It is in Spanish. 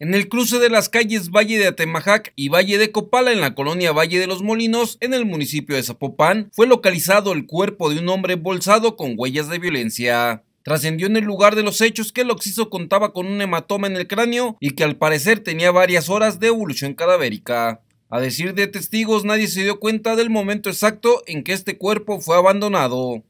En el cruce de las calles Valle de Atemajac y Valle de Copala en la colonia Valle de los Molinos, en el municipio de Zapopan, fue localizado el cuerpo de un hombre embolsado con huellas de violencia. Trascendió en el lugar de los hechos que el occiso contaba con un hematoma en el cráneo y que al parecer tenía varias horas de evolución cadavérica. A decir de testigos, nadie se dio cuenta del momento exacto en que este cuerpo fue abandonado.